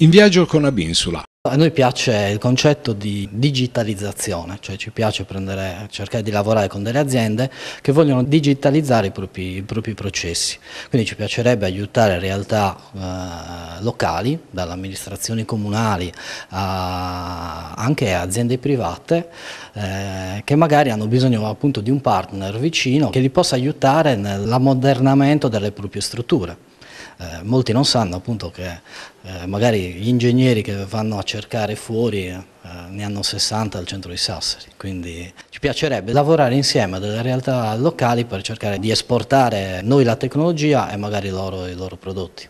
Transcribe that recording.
In viaggio con Abinsula. A noi piace il concetto di digitalizzazione, cioè ci piace prendere, cercare di lavorare con delle aziende che vogliono digitalizzare i propri, i propri processi. Quindi ci piacerebbe aiutare realtà eh, locali, dalle amministrazioni comunali a, anche aziende private eh, che magari hanno bisogno appunto di un partner vicino che li possa aiutare nell'ammodernamento delle proprie strutture eh, molti non sanno appunto che eh, magari gli ingegneri che vanno a cercare fuori eh, ne hanno 60 al centro di Sassari, quindi ci piacerebbe lavorare insieme a delle realtà locali per cercare di esportare noi la tecnologia e magari loro i loro prodotti.